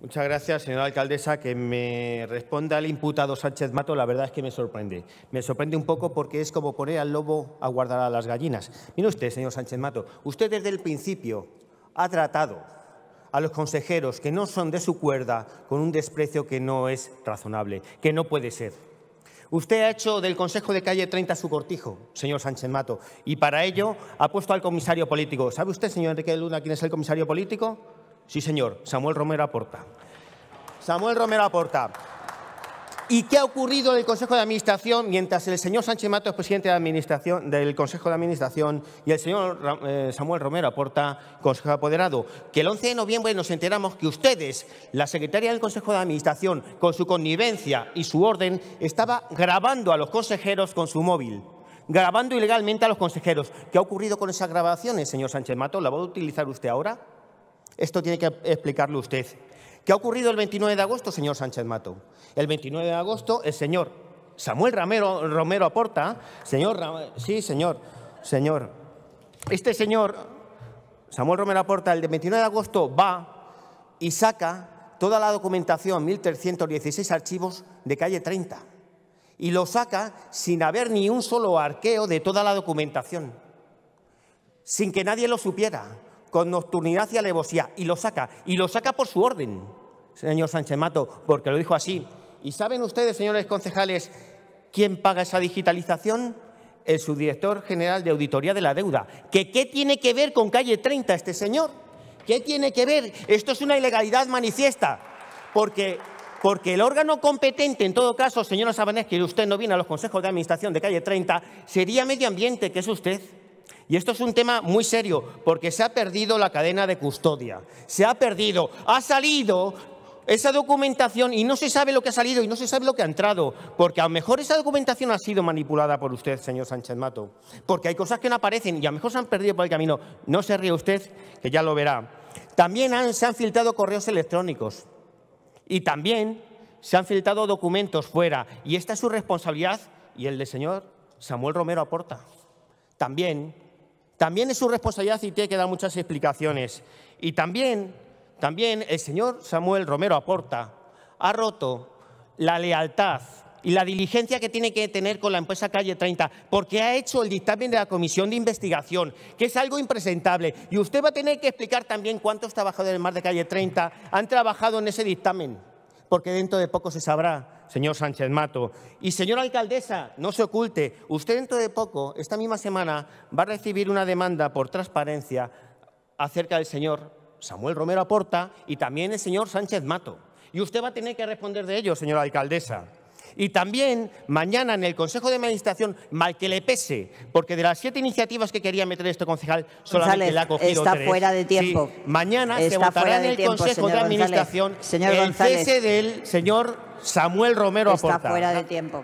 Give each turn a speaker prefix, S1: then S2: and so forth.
S1: Muchas gracias, señora alcaldesa. Que me responda el imputado Sánchez Mato, la verdad es que me sorprende. Me sorprende un poco porque es como poner al lobo a guardar a las gallinas. Mire usted, señor Sánchez Mato, usted desde el principio ha tratado a los consejeros que no son de su cuerda con un desprecio que no es razonable, que no puede ser. Usted ha hecho del Consejo de Calle 30 su cortijo, señor Sánchez Mato, y para ello ha puesto al comisario político. ¿Sabe usted, señor Enrique Luna, quién es el comisario político? Sí, señor, Samuel Romero aporta. Samuel Romero aporta. ¿Y qué ha ocurrido en el Consejo de Administración mientras el señor Sánchez Mato es presidente de del Consejo de Administración y el señor eh, Samuel Romero aporta Consejo Apoderado? Que el 11 de noviembre nos enteramos que ustedes, la secretaria del Consejo de Administración, con su connivencia y su orden, estaba grabando a los consejeros con su móvil grabando ilegalmente a los consejeros. ¿Qué ha ocurrido con esas grabaciones, señor Sánchez Mato? ¿La va a utilizar usted ahora? Esto tiene que explicarlo usted. ¿Qué ha ocurrido el 29 de agosto, señor Sánchez Mato? El 29 de agosto, el señor Samuel Romero, Romero Aporta, señor, sí, señor, señor, este señor, Samuel Romero Aporta, el 29 de agosto va y saca toda la documentación, 1.316 archivos de calle 30, y lo saca sin haber ni un solo arqueo de toda la documentación, sin que nadie lo supiera, con nocturnidad y alevosía. Y lo saca, y lo saca por su orden, señor Sánchez Mato, porque lo dijo así. ¿Y saben ustedes, señores concejales, quién paga esa digitalización? El subdirector general de Auditoría de la Deuda. ¿Que ¿Qué tiene que ver con Calle 30 este señor? ¿Qué tiene que ver? Esto es una ilegalidad manifiesta, porque porque el órgano competente, en todo caso, señora Sabanés, que usted no viene a los consejos de administración de calle 30, sería Medio Ambiente, que es usted. Y esto es un tema muy serio, porque se ha perdido la cadena de custodia. Se ha perdido, ha salido esa documentación y no se sabe lo que ha salido y no se sabe lo que ha entrado, porque a lo mejor esa documentación ha sido manipulada por usted, señor Sánchez Mato, porque hay cosas que no aparecen y a lo mejor se han perdido por el camino. No se ríe usted, que ya lo verá. También se han filtrado correos electrónicos y también se han filtrado documentos fuera y esta es su responsabilidad y el del señor Samuel Romero Aporta. También también es su responsabilidad y tiene que dar muchas explicaciones. Y también, también el señor Samuel Romero aporta, ha roto la lealtad y la diligencia que tiene que tener con la empresa Calle 30, porque ha hecho el dictamen de la comisión de investigación, que es algo impresentable. Y usted va a tener que explicar también cuántos trabajadores más de Calle 30 han trabajado en ese dictamen porque dentro de poco se sabrá, señor Sánchez Mato. Y señora alcaldesa, no se oculte, usted dentro de poco, esta misma semana, va a recibir una demanda por transparencia acerca del señor Samuel Romero Aporta y también el señor Sánchez Mato. Y usted va a tener que responder de ello, señora alcaldesa. Y también mañana en el Consejo de Administración, mal que le pese, porque de las siete iniciativas que quería meter este concejal, solamente la ha cogido está fuera de tiempo. mañana se votará en el Consejo de Administración el cese del señor Samuel Romero Está fuera de tiempo.